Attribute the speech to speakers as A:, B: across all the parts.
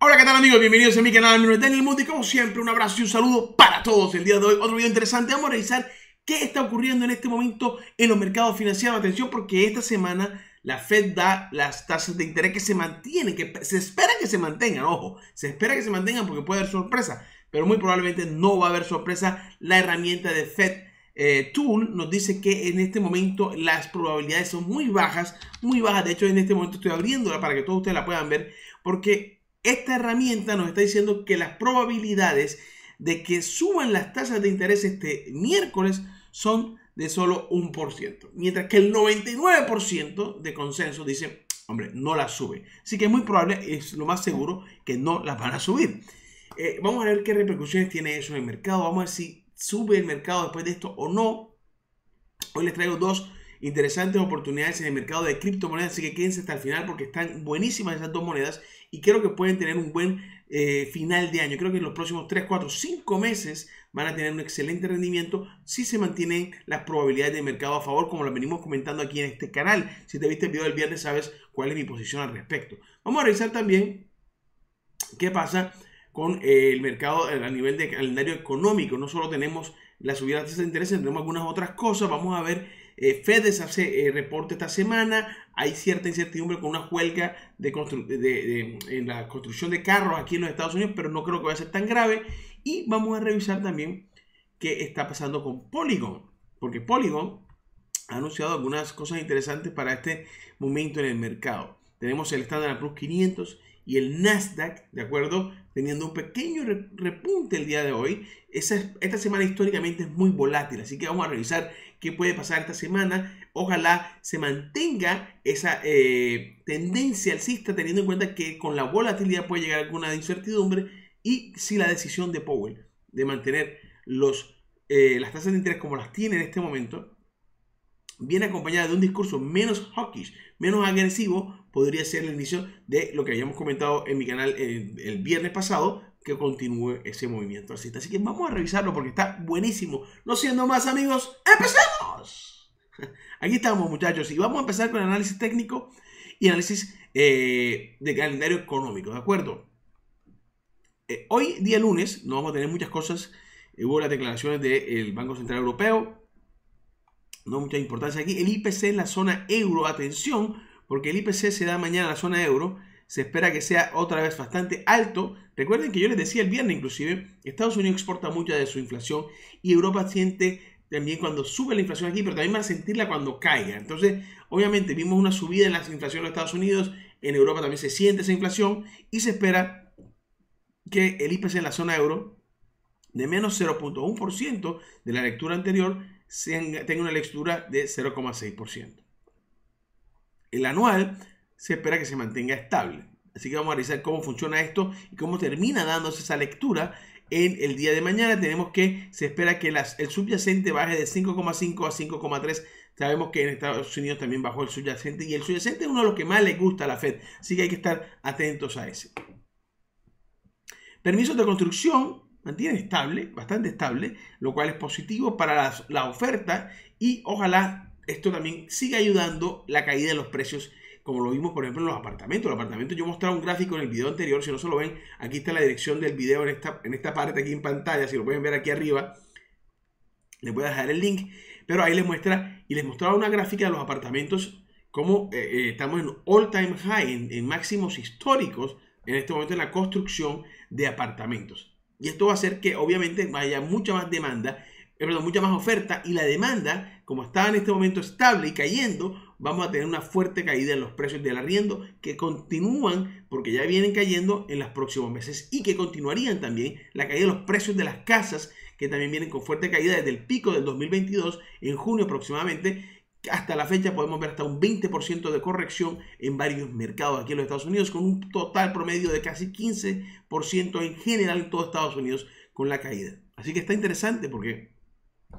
A: Hola, ¿qué tal amigos? Bienvenidos a mi canal, mi nombre es Daniel Mundi, como siempre un abrazo y un saludo para todos el día de hoy, otro video interesante, vamos a revisar qué está ocurriendo en este momento en los mercados financieros, atención porque esta semana la Fed da las tasas de interés que se mantienen, que se espera que se mantengan, ojo, se espera que se mantengan porque puede haber sorpresa, pero muy probablemente no va a haber sorpresa, la herramienta de Fed eh, Tool nos dice que en este momento las probabilidades son muy bajas, muy bajas, de hecho en este momento estoy abriéndola para que todos ustedes la puedan ver, porque esta herramienta nos está diciendo que las probabilidades de que suban las tasas de interés este miércoles son de solo un por ciento, mientras que el 99% de consenso dice, hombre, no las sube. Así que es muy probable, es lo más seguro, que no las van a subir. Eh, vamos a ver qué repercusiones tiene eso en el mercado, vamos a ver si sube el mercado después de esto o no. Hoy les traigo dos interesantes oportunidades en el mercado de criptomonedas, así que quédense hasta el final porque están buenísimas esas dos monedas y creo que pueden tener un buen eh, final de año. Creo que en los próximos 3, 4, 5 meses van a tener un excelente rendimiento si se mantienen las probabilidades de mercado a favor, como lo venimos comentando aquí en este canal. Si te viste el video del viernes, sabes cuál es mi posición al respecto. Vamos a revisar también qué pasa con eh, el mercado a nivel de calendario económico. No solo tenemos la subida de tasas de interés, tenemos algunas otras cosas. Vamos a ver eh, FedEx hace eh, reporte esta semana, hay cierta incertidumbre con una huelga de, en la construcción de carros aquí en los Estados Unidos, pero no creo que vaya a ser tan grave. Y vamos a revisar también qué está pasando con Polygon, porque Polygon ha anunciado algunas cosas interesantes para este momento en el mercado. Tenemos el Standard Plus 500 y el Nasdaq, ¿de acuerdo? Teniendo un pequeño repunte el día de hoy. esta semana históricamente es muy volátil, así que vamos a revisar qué puede pasar esta semana. Ojalá se mantenga esa eh, tendencia alcista teniendo en cuenta que con la volatilidad puede llegar alguna incertidumbre y si la decisión de Powell de mantener los, eh, las tasas de interés como las tiene en este momento viene acompañada de un discurso menos hawkish, menos agresivo, podría ser el inicio de lo que habíamos comentado en mi canal el, eh, el viernes pasado, que continúe ese movimiento alcista. Así que vamos a revisarlo porque está buenísimo. No siendo más amigos, empecemos. Aquí estamos, muchachos. Y vamos a empezar con el análisis técnico y análisis eh, de calendario económico, ¿de acuerdo? Eh, hoy, día lunes, no vamos a tener muchas cosas. Eh, hubo las declaraciones del Banco Central Europeo. No mucha importancia aquí. El IPC en la zona euro, atención, porque el IPC se da mañana en la zona euro. Se espera que sea otra vez bastante alto. Recuerden que yo les decía el viernes inclusive, Estados Unidos exporta mucha de su inflación y Europa siente también cuando sube la inflación aquí, pero también va a sentirla cuando caiga. Entonces, obviamente vimos una subida en la inflación en los Estados Unidos, en Europa también se siente esa inflación y se espera que el IPC en la zona euro de menos 0.1% de la lectura anterior tenga una lectura de 0.6%. El anual se espera que se mantenga estable. Así que vamos a analizar cómo funciona esto y cómo termina dándose esa lectura en el día de mañana. Tenemos que se espera que el subyacente baje de 5,5 a 5,3. Sabemos que en Estados Unidos también bajó el subyacente y el subyacente es uno de los que más le gusta a la Fed, así que hay que estar atentos a ese. Permisos de construcción mantienen estable, bastante estable, lo cual es positivo para la oferta y ojalá esto también siga ayudando la caída de los precios como lo vimos por ejemplo en los apartamentos. Los apartamentos yo mostraba un gráfico en el video anterior, si no se lo ven, aquí está la dirección del video en esta, en esta parte aquí en pantalla, si lo pueden ver aquí arriba, les voy a dejar el link, pero ahí les muestra y les mostraba una gráfica de los apartamentos, como eh, eh, estamos en all time high, en, máximos históricos en este momento en la construcción de apartamentos. Y esto va a hacer que obviamente haya mucha más demanda pero mucha más oferta y la demanda, como estaba en este momento estable y cayendo, vamos a tener una fuerte caída en los precios del arriendo que continúan, porque ya vienen cayendo en los próximos meses y que continuarían también la caída de los precios de las casas, que también vienen con fuerte caída desde el pico del 2022, en junio aproximadamente, hasta la fecha podemos ver hasta un 20% de corrección en varios mercados aquí en los Estados Unidos, con un total promedio de casi 15% en general en todo Estados Unidos con la caída. Así que está interesante porque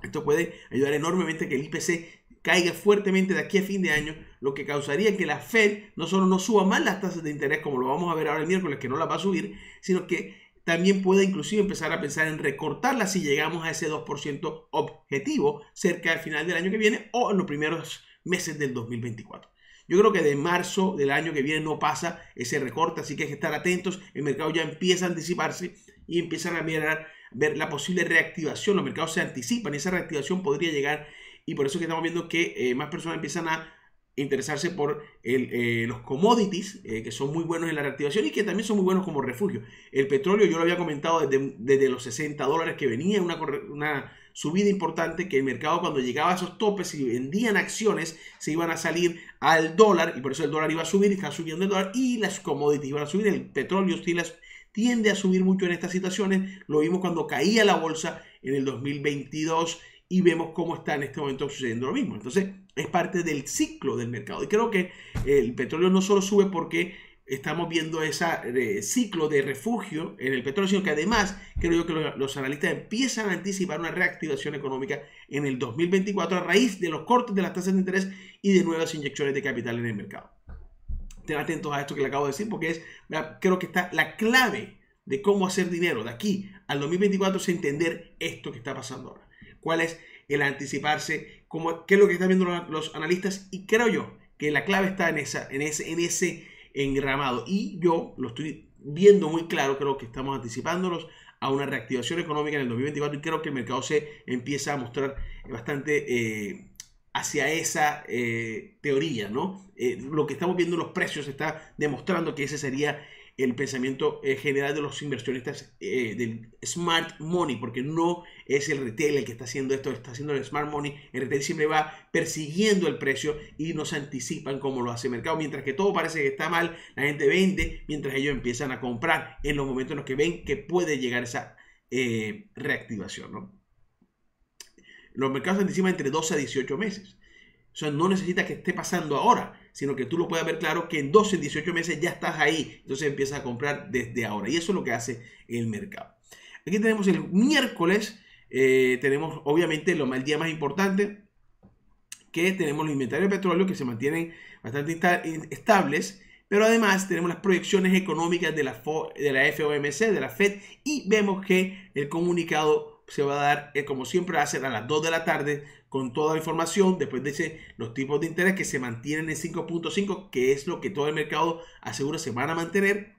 A: esto puede ayudar enormemente a que el IPC caiga fuertemente de aquí a fin de año, lo que causaría que la Fed no solo no suba más las tasas de interés, como lo vamos a ver ahora el miércoles, que no las va a subir, sino que también pueda inclusive empezar a pensar en recortarlas si llegamos a ese 2% objetivo cerca del final del año que viene o en los primeros meses del 2024. Yo creo que de marzo del año que viene no pasa ese recorte, así que hay que estar atentos. El mercado ya empieza a anticiparse y empieza a mirar ver la posible reactivación. Los mercados se anticipan y esa reactivación podría llegar y por eso que estamos viendo que eh, más personas empiezan a interesarse por eh, los commodities, eh, que son muy buenos en la reactivación y que también son muy buenos como refugio. El petróleo, yo lo había comentado desde, los 60 dólares que venía una, subida importante, que el mercado cuando llegaba a esos topes y vendían acciones, se iban a salir al dólar y por eso el dólar iba a subir, y está subiendo el dólar y las commodities iban a subir, el petróleo y las tiende a subir mucho en estas situaciones. Lo vimos cuando caía la bolsa en el 2022 y vemos cómo está en este momento sucediendo lo mismo. Entonces, es parte del ciclo del mercado. Y creo que eh, el petróleo no solo sube porque estamos viendo ese eh, ciclo de refugio en el petróleo, sino que además creo yo que los, analistas empiezan a anticipar una reactivación económica en el 2024 a raíz de los cortes de las tasas de interés y de nuevas inyecciones de capital en el mercado estén atentos a esto que le acabo de decir, porque es, creo que está la clave de cómo hacer dinero de aquí al 2024 es entender esto que está pasando ahora. ¿Cuál es el anticiparse? ¿Qué es lo que están viendo los, analistas? Y creo yo que la clave está en, esa, en, ese, en ese engramado. Y yo lo estoy viendo muy claro, creo que estamos anticipándonos a una reactivación económica en el 2024 y creo que el mercado se empieza a mostrar bastante... Eh, hacia esa eh, teoría, ¿no? Eh, lo que estamos viendo en los precios está demostrando que ese sería el pensamiento eh, general de los inversionistas del smart money, porque no es el retail el que está haciendo esto, está haciendo el smart money, el retail siempre va persiguiendo el precio y se anticipan como lo hace el mercado, mientras que todo parece que está mal, la gente vende, mientras ellos empiezan a comprar en los momentos en los que ven que puede llegar esa reactivación, ¿no? Los mercados se encima entre 12 a 18 meses. O sea, no necesita que esté pasando ahora, sino que tú lo puedas ver claro que en 12, a 18 meses ya estás ahí. Entonces empiezas a comprar desde ahora. Y eso es lo que hace el mercado. Aquí tenemos el miércoles. Eh, tenemos obviamente lo, el día más importante, que tenemos los inventarios de petróleo que se mantienen bastante estables, pero además tenemos las proyecciones económicas de la, de la FOMC, de la Fed, y vemos que el comunicado se va a dar, eh, como siempre, a las 2 de la tarde con toda la información. Después dice los tipos de interés que se mantienen en 5.5, que es lo que todo el mercado asegura se van a mantener.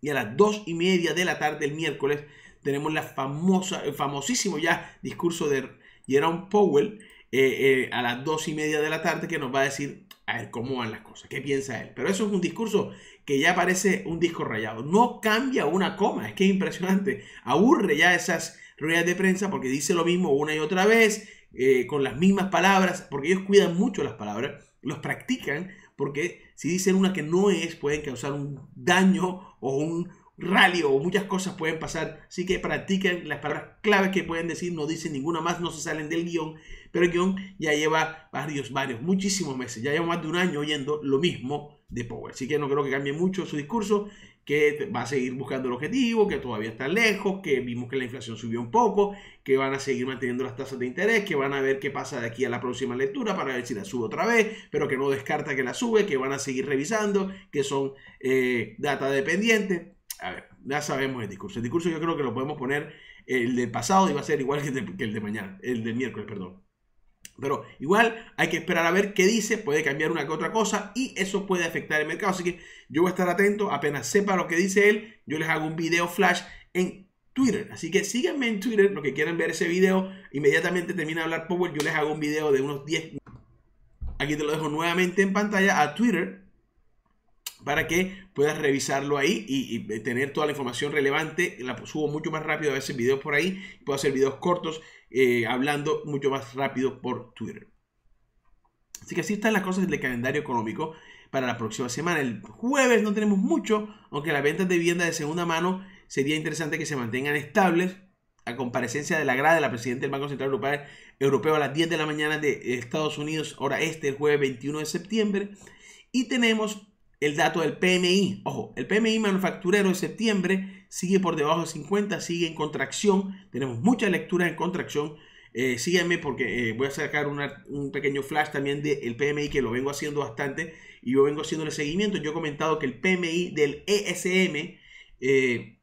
A: Y a las 2 y media de la tarde el miércoles tenemos la famosa, el famosísimo ya discurso de Jerome Powell eh, eh, a las 2 y media de la tarde que nos va a decir a ver cómo van las cosas, qué piensa él. Pero eso es un discurso que ya parece un disco rayado. No cambia una coma, es que es impresionante. Aburre ya esas ruedas de prensa porque dice lo mismo una y otra vez, eh, con las mismas palabras, porque ellos cuidan mucho las palabras, los practican, porque si dicen una que no es, pueden causar un daño o un rally o muchas cosas pueden pasar. Así que practican las palabras claves que pueden decir, no dicen ninguna más, no se salen del guión, pero el guión ya lleva varios, varios, muchísimos meses, ya lleva más de un año oyendo lo mismo de Power. Así que no creo que cambie mucho su discurso que va a seguir buscando el objetivo, que todavía está lejos, que vimos que la inflación subió un poco, que van a seguir manteniendo las tasas de interés, que van a ver qué pasa de aquí a la próxima lectura para ver si la sube otra vez, pero que no descarta que la sube, que van a seguir revisando, que son eh, data dependiente. A ver, ya sabemos el discurso. El discurso yo creo que lo podemos poner el del pasado y va a ser igual que el de, que el de mañana, el del miércoles, perdón. Pero igual hay que esperar a ver qué dice, puede cambiar una que otra cosa y eso puede afectar el mercado. Así que yo voy a estar atento, apenas sepa lo que dice él, yo les hago un video flash en Twitter. Así que síganme en Twitter, los que quieran ver ese video, inmediatamente termina de hablar Power, yo les hago un video de unos 10 Aquí te lo dejo nuevamente en pantalla a Twitter, para que puedas revisarlo ahí y, eh, tener toda la información relevante. La subo mucho más rápido a veces videos por ahí, puedo hacer videos cortos eh, hablando mucho más rápido por Twitter. Así que así están las cosas del calendario económico para la próxima semana. El jueves no tenemos mucho, aunque las ventas de vivienda de segunda mano sería interesante que se mantengan estables. A comparecencia de la grada de la presidenta del Banco Central Europeo a las 10 de la mañana de Estados Unidos, ahora este, jueves 21 de septiembre. Y tenemos el dato del PMI. Ojo, el PMI manufacturero de septiembre sigue por debajo de 50, sigue en contracción. Tenemos muchas lecturas en contracción. Eh, síganme porque eh, voy a sacar un pequeño flash también del PMI que lo vengo haciendo bastante y yo vengo haciendo el seguimiento. Yo he comentado que el PMI del ESM, eh,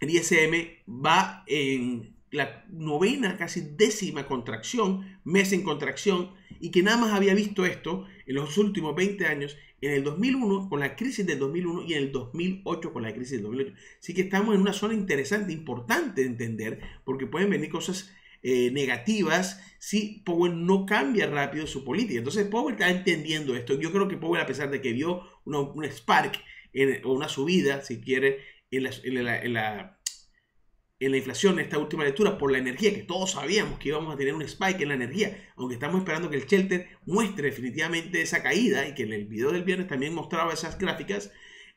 A: el ISM va en la novena, casi décima contracción, mes en contracción y que nada más había visto esto en los últimos 20 años, en el 2001 con la crisis del 2001 y en el 2008 con la crisis del 2008. Así que estamos en una zona interesante, importante de entender, porque pueden venir cosas eh, negativas si Powell no cambia rápido su política. Entonces Powell está entendiendo esto. Yo creo que Powell, a pesar de que vio un spark o una subida, si quiere, en la en la inflación en esta última lectura por la energía, que todos sabíamos que íbamos a tener un spike en la energía, aunque estamos esperando que el shelter muestre definitivamente esa caída y que en el video del viernes también mostraba esas gráficas,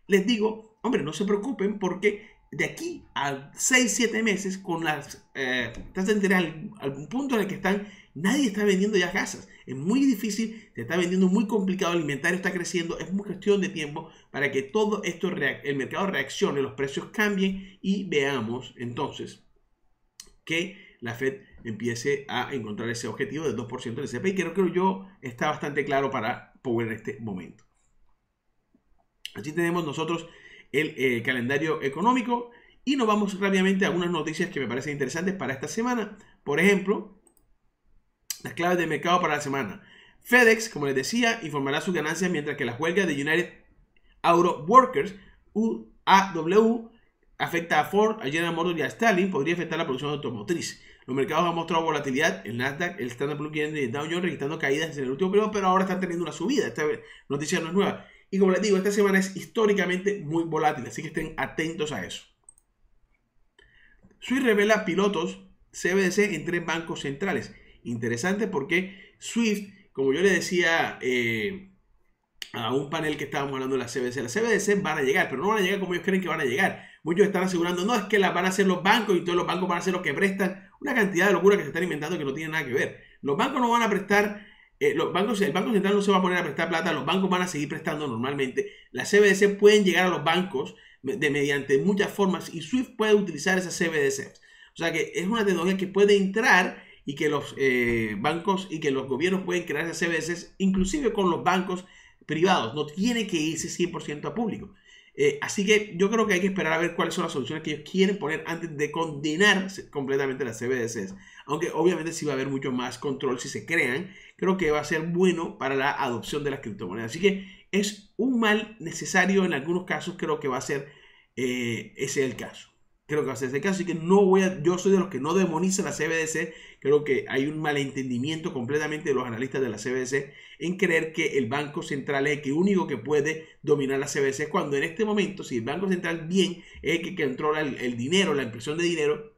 A: les digo, hombre, no se preocupen porque de aquí a 6-7 meses con las eh, tasas de punto en el que están Nadie está vendiendo ya casas. Es muy difícil, se está vendiendo muy complicado, el inventario está creciendo, es muy cuestión de tiempo para que todo esto, el mercado reaccione, los precios cambien y veamos entonces que la Fed empiece a encontrar ese objetivo del 2% del CPI, que creo que yo está bastante claro para poder en este momento. Así tenemos nosotros el eh, calendario económico y nos vamos rápidamente a algunas noticias que me parecen interesantes para esta semana. Por ejemplo, las claves de mercado para la semana. FedEx, como les decía, informará sus ganancias mientras que la huelga de United Auto Workers, UAW, afecta a Ford, a General Motors y a Stalin, podría afectar la producción automotriz. Los mercados han mostrado volatilidad, el Nasdaq, el Standard Poor's y el Dow Jones registrando caídas en el último periodo, pero ahora están teniendo una subida. Esta noticia no es nueva. Y como les digo, esta semana es históricamente muy volátil, así que estén atentos a eso. Swiss revela pilotos CBDC en tres bancos centrales interesante porque Swift, como yo le decía eh, a un panel que estábamos hablando de la CBDC, la CBDC van a llegar, pero no van a llegar como ellos creen que van a llegar. Muchos están asegurando, no, es que las van a hacer los bancos y todos los bancos van a ser los que prestan. Una cantidad de locura que se están inventando que no tiene nada que ver. Los bancos no van a prestar, eh, los bancos, el Banco Central no se va a poner a prestar plata, los bancos van a seguir prestando normalmente. Las CBDC pueden llegar a los bancos de, mediante muchas formas y Swift puede utilizar esas CBDC. O sea que es una tecnología que puede entrar y que los eh, bancos y que los gobiernos pueden crear crearse CBDCs, inclusive con los bancos privados. No tiene que irse 100% a público. Eh, así que yo creo que hay que esperar a ver cuáles son las soluciones que ellos quieren poner antes de condenar completamente las CBDCs. Aunque obviamente sí va a haber mucho más control si se crean. Creo que va a ser bueno para la adopción de las criptomonedas. Así que es un mal necesario en algunos casos. Creo que va a ser eh, ese el caso. Creo que va a ser ese el caso. Así que no voy a. Yo soy de los que no demonizan las CBDC. Creo que hay un malentendimiento completamente de los analistas de la CBC en creer que el Banco Central es el único que puede dominar la CBC, cuando en este momento, si el Banco Central bien es el que controla el, dinero, la impresión de dinero,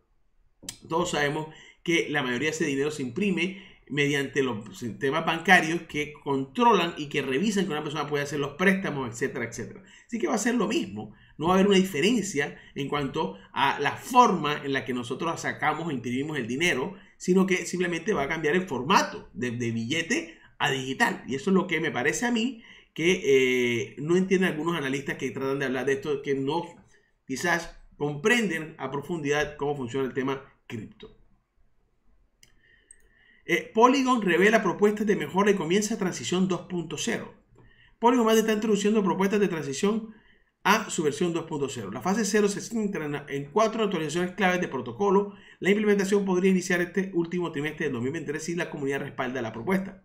A: todos sabemos que la mayoría de ese dinero se imprime mediante los sistemas bancarios que controlan y que revisan que una persona puede hacer los préstamos, etcétera, etcétera. Así que va a ser lo mismo. No va a haber una diferencia en cuanto a la forma en la que nosotros sacamos o imprimimos el dinero sino que simplemente va a cambiar el formato de, billete a digital. Y eso es lo que me parece a mí que eh, no entienden algunos analistas que tratan de hablar de esto, que no quizás comprenden a profundidad cómo funciona el tema cripto. Eh, Polygon revela propuestas de mejora y comienza transición 2.0. Polygon más está introduciendo propuestas de transición a su versión 2.0. La fase 0 se centra en cuatro actualizaciones claves de protocolo. La implementación podría iniciar este último trimestre de 2023 si la comunidad respalda la propuesta.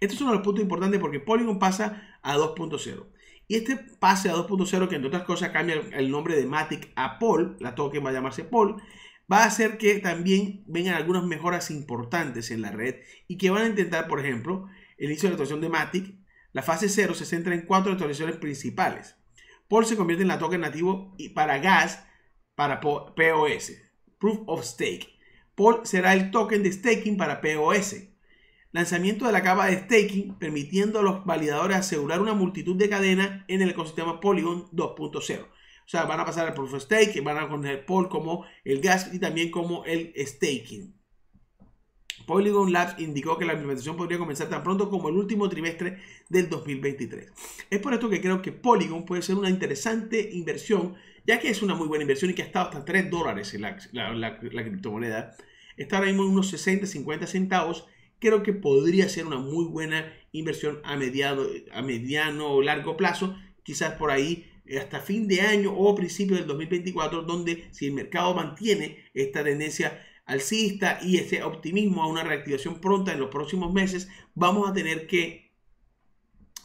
A: Este es uno de los puntos importantes porque Polygon pasa a 2.0. Y este pase a 2.0, que entre otras cosas cambia el nombre de Matic a Pol, la token va a llamarse Pol, va a hacer que también vengan algunas mejoras importantes en la red y que van a intentar, por ejemplo, el inicio de la actuación de Matic la fase 0 se centra en cuatro actualizaciones principales. Pol se convierte en la token nativo y para gas para POS, Proof of Stake. Paul será el token de staking para POS. Lanzamiento de la capa de staking permitiendo a los validadores asegurar una multitud de cadenas en el ecosistema Polygon 2.0. O sea, van a pasar al Proof of Stake, van a conocer Paul como el gas y también como el staking. Polygon Labs indicó que la implementación podría comenzar tan pronto como el último trimestre del 2023. Es por esto que creo que Polygon puede ser una interesante inversión, ya que es una muy buena inversión y que ha estado hasta 3 dólares en la, criptomoneda. Está ahora mismo en unos 60, 50 centavos. Creo que podría ser una muy buena inversión a, mediado, a mediano o largo plazo, quizás por ahí eh, hasta fin de año o principio del 2024, donde si el mercado mantiene esta tendencia alcista y ese optimismo a una reactivación pronta en los próximos meses, vamos a tener que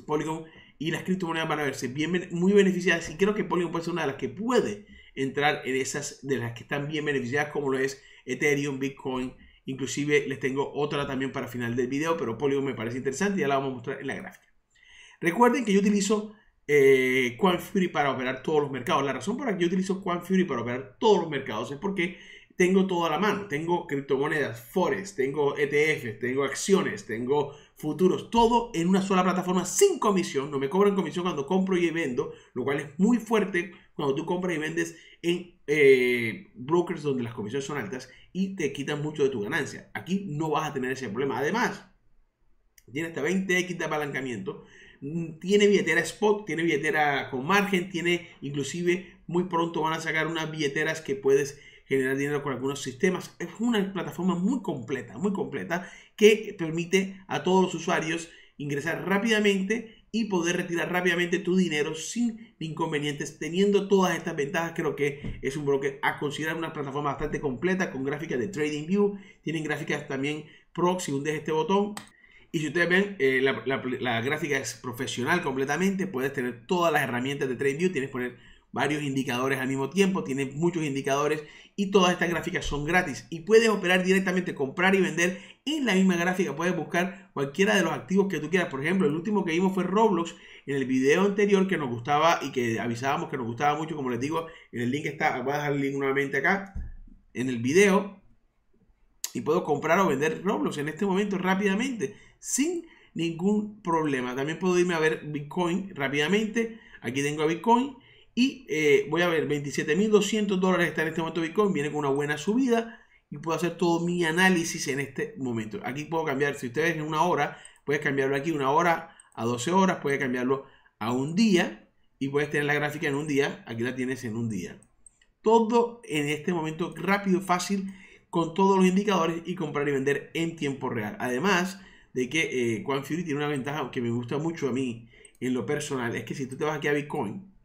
A: Polygon y las criptomonedas van a verse bien, muy beneficiadas y creo que Polygon puede ser una de las que puede entrar en esas de las que están bien beneficiadas como lo es Ethereum, Bitcoin, inclusive les tengo otra también para final del video, pero Polygon me parece interesante y ya la vamos a mostrar en la gráfica. Recuerden que yo utilizo eh, Fury para operar todos los mercados. La razón por la que yo utilizo Quant Fury para operar todos los mercados es porque tengo todo a la mano. Tengo criptomonedas, forex, tengo ETFs, tengo acciones, tengo futuros, todo en una sola plataforma sin comisión. No me cobran comisión cuando compro y vendo, lo cual es muy fuerte cuando tú compras y vendes en eh, brokers donde las comisiones son altas y te quitan mucho de tu ganancia. Aquí no vas a tener ese problema. Además, tiene hasta 20x de apalancamiento mm, tiene billetera spot, tiene billetera con margen, tiene inclusive muy pronto van a sacar unas billeteras que puedes generar dinero con algunos sistemas. Es una plataforma muy completa, muy completa, que permite a todos los usuarios ingresar rápidamente y poder retirar rápidamente tu dinero sin inconvenientes, teniendo todas estas ventajas. Creo que es un broker a considerar una plataforma bastante completa con gráficas de Trading View. Tienen gráficas también Pro, si de este botón. Y si ustedes ven, eh, la, gráfica es profesional completamente. Puedes tener todas las herramientas de TradingView. Tienes poner varios indicadores al mismo tiempo, tiene muchos indicadores y todas estas gráficas son gratis y puedes operar directamente, comprar y vender en la misma gráfica, puedes buscar cualquiera de los activos que tú quieras, por ejemplo, el último que vimos fue Roblox en el video anterior que nos gustaba y que avisábamos que nos gustaba mucho, como les digo, en el link está, voy a dejar el link nuevamente acá, en el video y puedo comprar o vender Roblox en este momento rápidamente sin ningún problema. También puedo irme a ver Bitcoin rápidamente. Aquí tengo a Bitcoin y eh, voy a ver, 27.200 dólares está en este momento Bitcoin, viene con una buena subida y puedo hacer todo mi análisis en este momento. Aquí puedo cambiar, si ustedes en una hora, puedes cambiarlo aquí una hora a 12 horas, puedes cambiarlo a un día y puedes tener la gráfica en un día, aquí la tienes en un día. Todo en este momento rápido, fácil, con todos los indicadores y comprar y vender en tiempo real. Además de que eh, Fury tiene una ventaja que me gusta mucho a mí en lo personal, es que si tú te vas aquí a Bitcoin,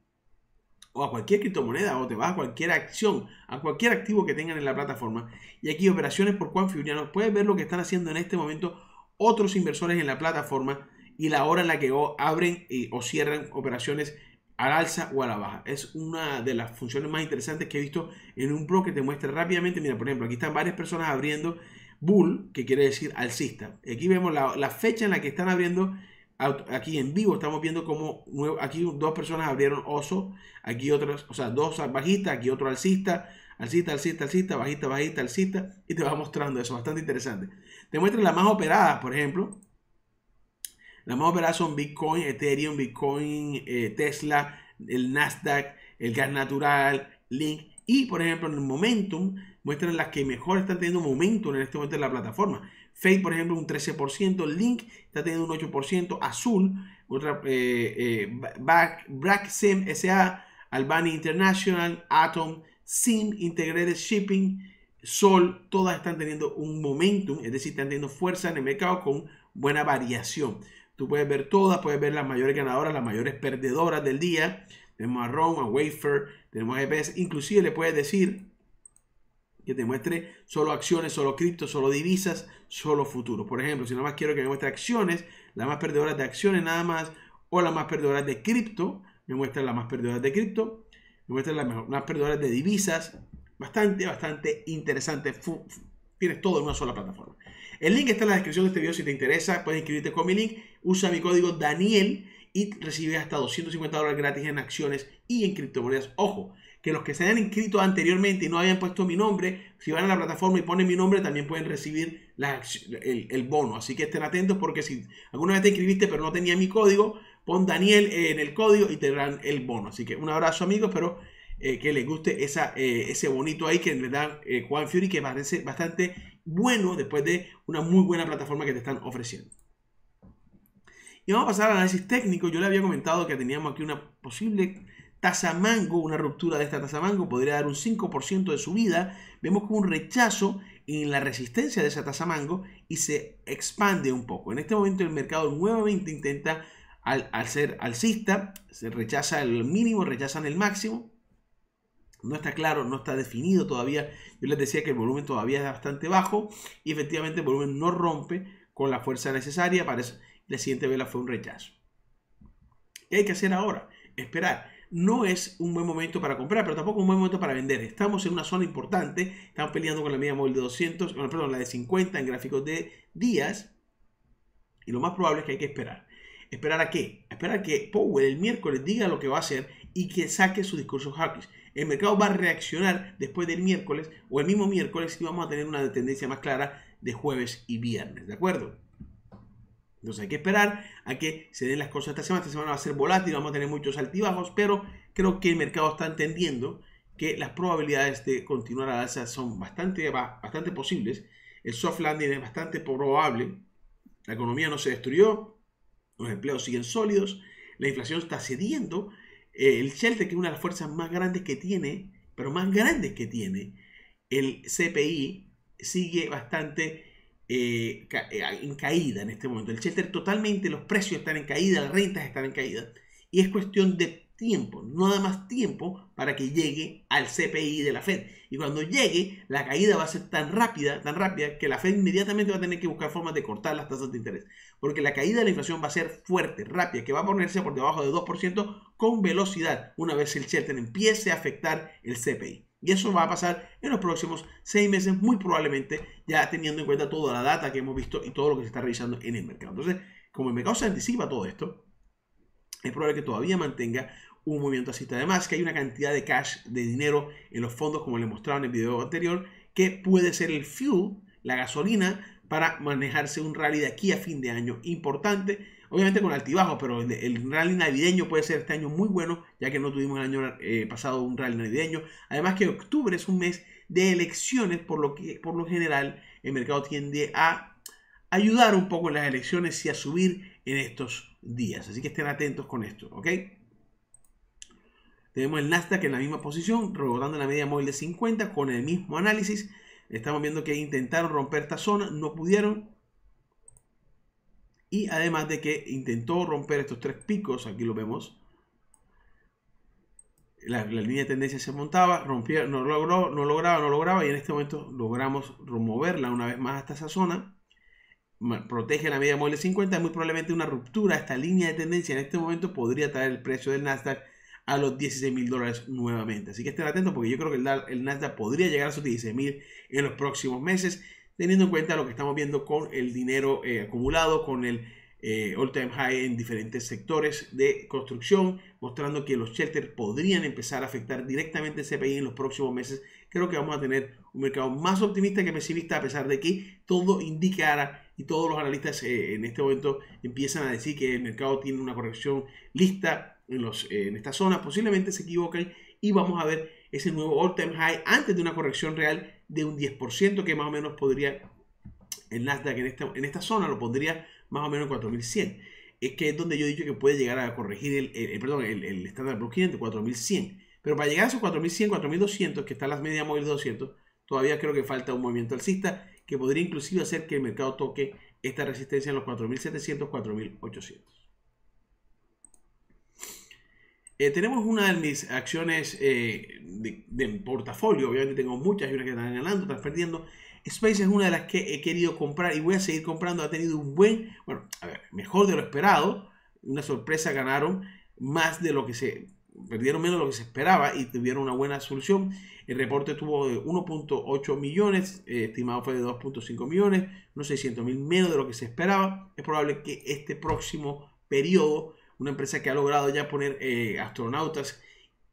A: o a cualquier criptomoneda o te vas a cualquier acción, a cualquier activo que tengan en la plataforma. Y aquí operaciones por Juan Fibriano. Puedes ver lo que están haciendo en este momento otros inversores en la plataforma y la hora en la que abren eh, o cierran operaciones al alza o a la baja. Es una de las funciones más interesantes que he visto en un pro que te muestra rápidamente. Mira, por ejemplo, aquí están varias personas abriendo bull, que quiere decir alcista. Aquí vemos la, la fecha en la que están abriendo aquí en vivo estamos viendo cómo aquí dos personas abrieron oso, aquí otras, o sea, dos bajistas, aquí otro alcista, alcista, alcista, alcista, bajista, bajista, alcista, y te va mostrando eso, bastante interesante. Te muestra las más operadas, por ejemplo. Las más operadas son Bitcoin, Ethereum, Bitcoin, eh, Tesla, el Nasdaq, el gas natural, Link. Y, por ejemplo, en el Momentum, muestran las que mejor están teniendo momentum en este momento en la plataforma. Fade, por ejemplo, un 13%. Link está teniendo un 8%. Azul, otra, eh, eh, Back, Black Sim SA, Albany International, Atom, Sim, Integrated Shipping, Sol, todas están teniendo un momentum, es decir, están teniendo fuerza en el mercado con buena variación. Tú puedes ver todas, puedes ver las mayores ganadoras, las mayores perdedoras del día. Tenemos a Rom, a Wafer, tenemos a EPS. Inclusive le puedes decir que te muestre solo acciones, solo cripto, solo divisas, solo futuro. Por ejemplo, si nada más quiero que me muestre acciones, las más perdedoras de acciones nada más, o las más perdedoras de cripto, me muestra las más perdedoras de cripto, me muestra las más perdedoras de divisas. Bastante, bastante interesante. tienes todo en una sola plataforma. El link está en la descripción de este video si te interesa. Puedes inscribirte con mi link. Usa mi código Daniel y recibes hasta 250 dólares gratis en acciones y en criptomonedas. Ojo, que los que se hayan inscrito anteriormente y no habían puesto mi nombre, si van a la plataforma y ponen mi nombre, también pueden recibir el, bono. Así que estén atentos porque si alguna vez te inscribiste pero no tenía mi código, pon Daniel eh, en el código y te darán el bono. Así que un abrazo amigos, pero eh, que les guste esa, eh, ese bonito ahí que le da Juan Fury que parece bastante bueno después de una muy buena plataforma que te están ofreciendo. Y vamos a pasar al análisis técnico. Yo le había comentado que teníamos aquí una posible tasa mango, una ruptura de esta tasa mango podría dar un 5% de subida. Vemos como un rechazo en la resistencia de esa tasa mango y se expande un poco. En este momento el mercado nuevamente intenta al, al ser alcista, se rechaza el mínimo, rechazan el máximo, no está claro, no está definido todavía. Yo les decía que el volumen todavía es bastante bajo y efectivamente el volumen no rompe con la fuerza necesaria para eso. La siguiente vela fue un rechazo. ¿Qué hay que hacer ahora? Esperar no es un buen momento para comprar, pero tampoco un buen momento para vender. Estamos en una zona importante, estamos peleando con la media móvil de 200, perdón, la de 50 en gráficos de días, y lo más probable es que hay que esperar. ¿Esperar a qué? esperar a que Powell el miércoles diga lo que va a hacer y que saque su discurso hawkish. El mercado va a reaccionar después del miércoles o el mismo miércoles y vamos a tener una tendencia más clara de jueves y viernes, ¿de acuerdo? Entonces hay que esperar a que se den las cosas esta semana. Esta semana va a ser volátil, vamos a tener muchos altibajos, pero creo que el mercado está entendiendo que las probabilidades de continuar a alza son bastante, bastante posibles. El soft landing es bastante probable. La economía no se destruyó, los empleos siguen sólidos, la inflación está cediendo. Eh, el shelter, que es una de las fuerzas más grandes que tiene, pero más grandes que tiene, el CPI sigue bastante eh, eh, en caída en este momento. El shelter totalmente, los precios están en caída, las rentas están en caída. Y es cuestión de tiempo, nada más tiempo para que llegue al CPI de la Fed. Y cuando llegue, la caída va a ser tan rápida, tan rápida, que la Fed inmediatamente va a tener que buscar formas de cortar las tasas de interés. Porque la caída de la inflación va a ser fuerte, rápida, que va a ponerse por debajo de 2% con velocidad una vez el Shelter empiece a afectar el CPI. Y eso va a pasar en los próximos seis meses, muy probablemente ya teniendo en cuenta toda la data que hemos visto y todo lo que se está realizando en el mercado. Entonces, como el mercado se anticipa todo esto, es probable que todavía mantenga un movimiento así. Además, que hay una cantidad de cash, de dinero en los fondos, como les mostraba en el video anterior, que puede ser el fuel, la gasolina, para manejarse un rally de aquí a fin de año importante obviamente con altibajos, pero el, rally navideño puede ser este año muy bueno, ya que no tuvimos el año eh, pasado un rally navideño. Además que octubre es un mes de elecciones, por lo que por lo general el mercado tiende a ayudar un poco en las elecciones y a subir en estos días. Así que estén atentos con esto, ¿ok? Tenemos el Nasdaq en la misma posición, rebotando la media móvil de 50 con el mismo análisis. Estamos viendo que intentaron romper esta zona, no pudieron. Y además de que intentó romper estos tres picos, aquí lo vemos, la, línea de tendencia se montaba, rompía, no logró, no lograba, no lograba, y en este momento logramos removerla una vez más hasta esa zona. Protege la media móvil de 50, muy probablemente una ruptura. Esta línea de tendencia en este momento podría traer el precio del Nasdaq a los 16 mil dólares nuevamente. Así que estén atentos porque yo creo que el, Nasdaq podría llegar a esos 16 mil en los próximos meses teniendo en cuenta lo que estamos viendo con el dinero eh, acumulado, con el eh, all-time high en diferentes sectores de construcción, mostrando que los shelters podrían empezar a afectar directamente ese CPI en los próximos meses. Creo que vamos a tener un mercado más optimista que pesimista, a pesar de que todo indicara y todos los analistas eh, en este momento empiezan a decir que el mercado tiene una corrección lista en, los, en esta zona. Posiblemente se equivoquen y vamos a ver ese nuevo all-time high antes de una corrección real de un 10% que más o menos podría el Nasdaq en esta, en esta zona lo pondría más o menos en 4100. Es que es donde yo he dicho que puede llegar a corregir el, perdón, el, 4100. Pero para llegar a esos 4100, 4200, que están las medias móviles 200, todavía creo que falta un movimiento alcista que podría inclusive hacer que el mercado toque esta resistencia en los 4700, 4800. Eh, tenemos una de mis acciones eh, de, portafolio, obviamente tengo muchas, y una que están ganando, otras perdiendo. Space es una de las que he querido comprar y voy a seguir comprando. Ha tenido un buen, bueno, a ver, mejor de lo esperado. Una sorpresa, ganaron más de lo que se, perdieron menos de lo que se esperaba y tuvieron una buena solución. El reporte tuvo de 1.8 millones, eh, estimado fue de 2.5 millones, unos 600 mil menos de lo que se esperaba. Es probable que este próximo periodo una empresa que ha logrado ya poner eh, astronautas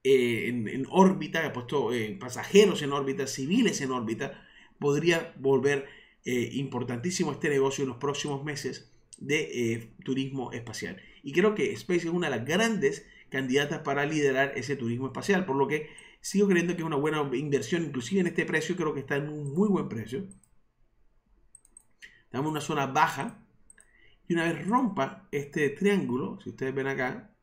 A: eh, en, órbita, ha puesto eh, pasajeros en órbita, civiles en órbita, podría volver importantísimo este negocio en los próximos meses de turismo espacial. Y creo que Space es una de las grandes candidatas para liderar ese turismo espacial, por lo que sigo creyendo que es una buena inversión, inclusive en este precio, creo que está en un muy buen precio. Estamos en una zona baja, y una vez rompa este triángulo, si ustedes ven acá,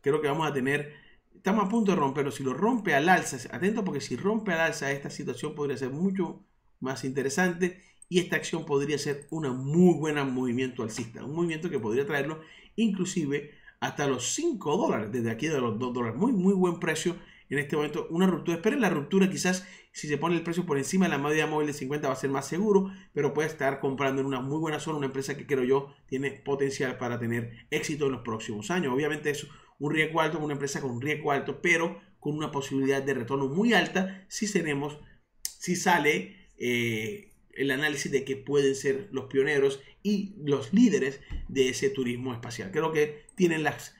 A: creo que vamos a tener, estamos a punto de romperlo. Si lo rompe al alza, atento porque si rompe al alza, esta situación podría ser mucho más interesante y esta acción podría ser una muy buena movimiento alcista, un movimiento que podría traerlo inclusive hasta los 5 dólares, desde aquí de los 2 dólares, muy muy buen precio en este momento una ruptura. Esperen la ruptura, quizás si se pone el precio por encima de la media móvil de 50 va a ser más seguro, pero puede estar comprando en una muy buena zona, una empresa que creo yo tiene potencial para tener éxito en los próximos años. Obviamente es un riesgo alto, una empresa con un riesgo alto, pero con una posibilidad de retorno muy alta si tenemos, si sale eh, el análisis de que pueden ser los pioneros y los líderes de ese turismo espacial. Creo que tienen las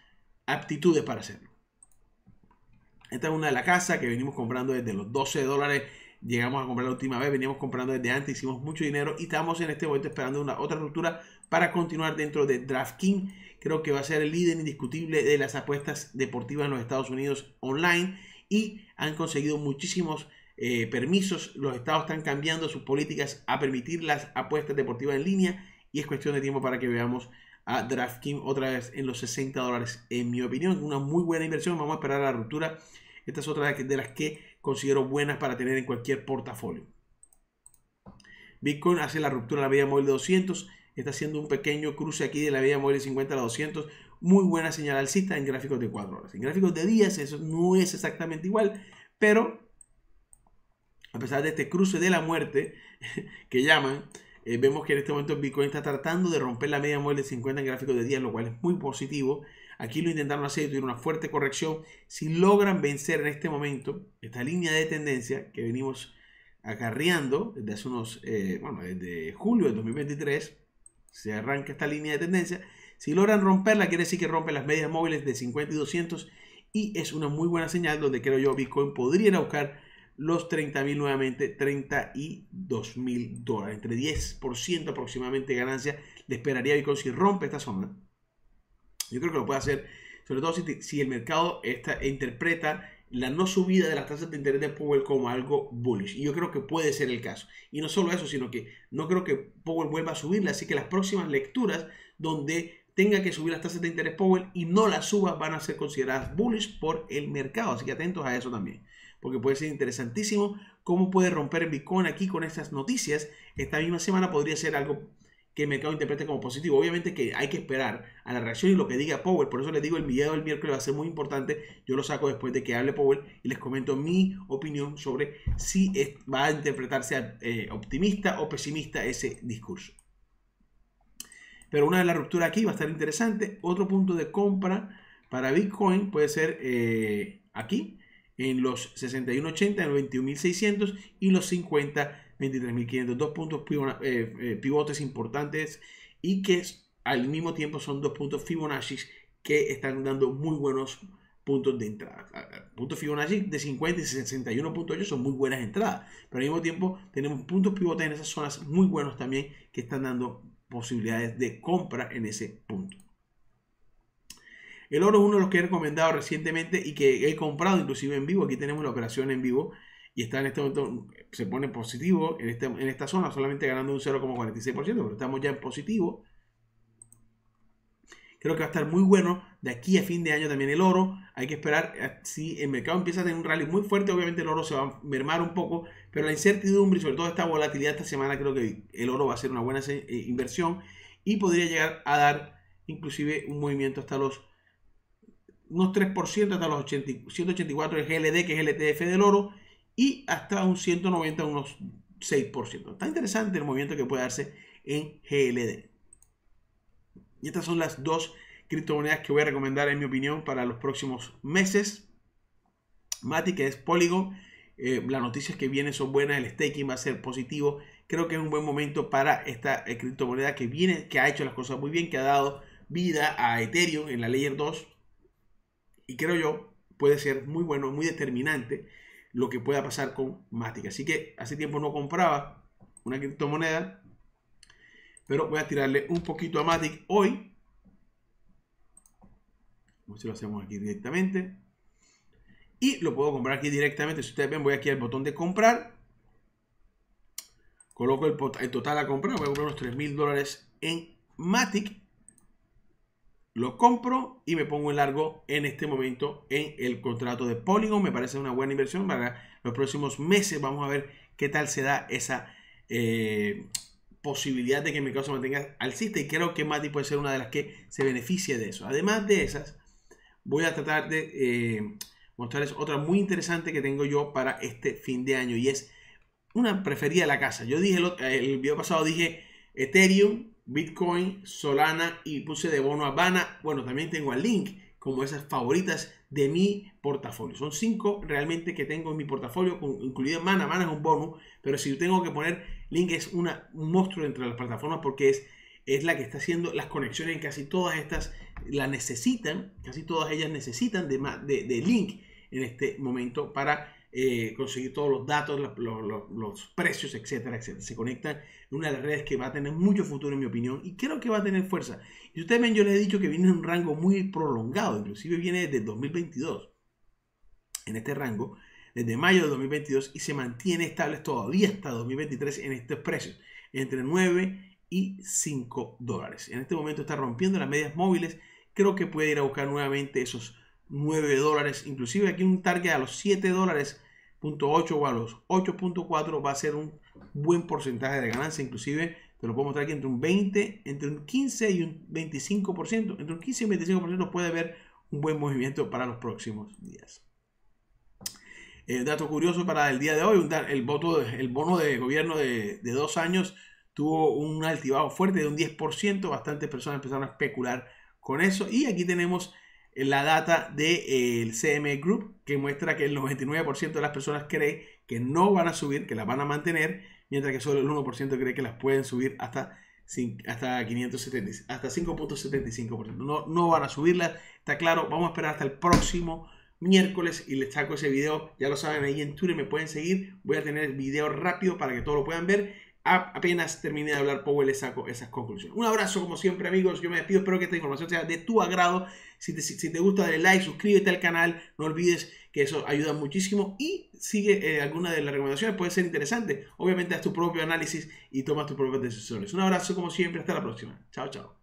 A: aptitudes para hacerlo. Esta es una de la casa que venimos comprando desde los 12 dólares. Llegamos a comprar la última vez, veníamos comprando desde antes, hicimos mucho dinero y estamos en este momento esperando una otra ruptura para continuar dentro de DraftKings. Creo que va a ser el líder indiscutible de las apuestas deportivas en los Estados Unidos online y han conseguido muchísimos eh, permisos. Los estados están cambiando sus políticas a permitir las apuestas deportivas en línea y es cuestión de tiempo para que veamos a DraftKings otra vez en los 60 dólares. En mi opinión, una muy buena inversión. Vamos a esperar la ruptura. Esta es otra de las que considero buenas para tener en cualquier portafolio. Bitcoin hace la ruptura en la vía móvil de 200. Está haciendo un pequeño cruce aquí de la vía móvil de 50 a la 200. Muy buena señal alcista en gráficos de 4 horas. En gráficos de días eso no es exactamente igual, pero a pesar de este cruce de la muerte que llaman, eh, vemos que en este momento Bitcoin está tratando de romper la media móvil de 50 en gráficos de 10, lo cual es muy positivo. Aquí lo intentaron hacer y tuvieron una fuerte corrección. Si logran vencer en este momento esta línea de tendencia que venimos acarreando desde hace unos, eh, bueno, desde julio de 2023, se arranca esta línea de tendencia. Si logran romperla, quiere decir que rompen las medias móviles de 50 y 200 y es una muy buena señal donde creo yo Bitcoin podría buscar los 30 mil nuevamente, 32 mil dólares. Entre 10% aproximadamente de ganancia le esperaría Bitcoin si rompe esta zona. Yo creo que lo puede hacer, sobre todo si, el mercado está interpreta la no subida de las tasas de interés de Powell como algo bullish. Y yo creo que puede ser el caso. Y no solo eso, sino que no creo que Powell vuelva a subirla. Así que las próximas lecturas donde tenga que subir las tasas de interés Powell y no las suba, van a ser consideradas bullish por el mercado. Así que atentos a eso también porque puede ser interesantísimo cómo puede romper Bitcoin aquí con estas noticias. Esta misma semana podría ser algo que el mercado interprete como positivo. Obviamente que hay que esperar a la reacción y lo que diga Powell. Por eso les digo, el video del miércoles va a ser muy importante. Yo lo saco después de que hable Powell y les comento mi opinión sobre si va a interpretarse eh, optimista o pesimista ese discurso. Pero una de las rupturas aquí va a estar interesante. Otro punto de compra para Bitcoin puede ser eh, aquí en los 61.80, en los 21.600 y los 50, 23.500. Dos puntos eh, eh, pivotes importantes y que al mismo tiempo son dos puntos Fibonacci que están dando muy buenos puntos de entrada. Puntos Fibonacci de 50 y 61.8 son muy buenas entradas, pero al mismo tiempo tenemos puntos pivotes en esas zonas muy buenos también que están dando posibilidades de compra en ese punto. El oro es uno de los que he recomendado recientemente y que he comprado inclusive en vivo. Aquí tenemos la operación en vivo y está en este momento, se pone positivo en, este, esta zona, solamente ganando un 0,46%, pero estamos ya en positivo. Creo que va a estar muy bueno de aquí a fin de año también el oro. Hay que esperar, si el mercado empieza a tener un rally muy fuerte, obviamente el oro se va a mermar un poco, pero la incertidumbre y sobre todo esta volatilidad esta semana, creo que el oro va a ser una buena eh, inversión y podría llegar a dar inclusive un movimiento hasta los unos 3% hasta los 184 de GLD, que es el ETF del oro, y hasta un 190, unos 6%. Está interesante el movimiento que puede darse en GLD. Y estas son las dos criptomonedas que voy a recomendar, en mi opinión, para los próximos meses. Mati, que es Polygon. Eh, las noticias que vienen son buenas, el staking va a ser positivo. Creo que es un buen momento para esta eh, criptomoneda que viene, que ha hecho las cosas muy bien, que ha dado vida a Ethereum en la Layer 2 y creo yo puede ser muy bueno, muy determinante lo que pueda pasar con Matic. Así que hace tiempo no compraba una criptomoneda, pero voy a tirarle un poquito a Matic hoy. Vamos si lo hacemos aquí directamente. Y lo puedo comprar aquí directamente. Si ustedes ven, voy aquí al botón de comprar. Coloco el, total a comprar. Voy a comprar unos 3.000 mil dólares en Matic lo compro y me pongo en largo en este momento en el contrato de Polygon. Me parece una buena inversión para los próximos meses. Vamos a ver qué tal se da esa eh, posibilidad de que mi caso mantenga alcista y creo que Mati puede ser una de las que se beneficie de eso. Además de esas, voy a tratar de eh, mostrarles otra muy interesante que tengo yo para este fin de año y es una preferida de la casa. Yo dije el, el video pasado, dije Ethereum Bitcoin, Solana y puse de bono a Habana. Bueno, también tengo a Link como esas favoritas de mi portafolio. Son cinco realmente que tengo en mi portafolio, incluido Mana. Mana es un bono, pero si yo tengo que poner Link es una, un monstruo entre las plataformas porque es, es la que está haciendo las conexiones en casi todas estas, las necesitan, casi todas ellas necesitan de Link en este momento para eh, conseguir todos los datos, los, precios, etcétera, etcétera. Se conecta en una de las redes que va a tener mucho futuro, en mi opinión, y creo que va a tener fuerza. Y ustedes ven, yo les he dicho que viene en un rango muy prolongado, inclusive viene desde 2022, en este rango, desde mayo de 2022, y se mantiene estable todavía hasta 2023 en estos precios, entre 9 y 5 dólares. En este momento está rompiendo las medias móviles, creo que puede ir a buscar nuevamente esos 9 dólares. Inclusive aquí un target a los 7 dólares. Punto 8 o a los 8.4 va a ser un buen porcentaje de ganancia. Inclusive te lo puedo mostrar aquí entre un 20, entre un 15 y un 25%. Entre un 15 y un 25% puede haber un buen movimiento para los próximos días. El eh, dato curioso para el día de hoy, el, voto, el bono de gobierno de, dos años tuvo un altibajo fuerte de un 10%. Bastantes personas empezaron a especular con eso. Y aquí tenemos la data del eh, CM Group que muestra que el 99% de las personas cree que no van a subir, que las van a mantener, mientras que solo el 1% cree que las pueden subir hasta, hasta 570, hasta 5.75%. No, no van a subirlas, está claro, vamos a esperar hasta el próximo miércoles y les saco ese video, ya lo saben ahí en Twitter, me pueden seguir, voy a tener el video rápido para que todos lo puedan ver apenas terminé de hablar Powell le saco esas conclusiones. Un abrazo como siempre amigos, yo me despido, espero que esta información sea de tu agrado. Si te, gusta, dale like, suscríbete al canal, no olvides que eso ayuda muchísimo y sigue eh, alguna de las recomendaciones, puede ser interesante. Obviamente haz tu propio análisis y toma tus propias decisiones. Un abrazo como siempre, hasta la próxima. Chao, chao.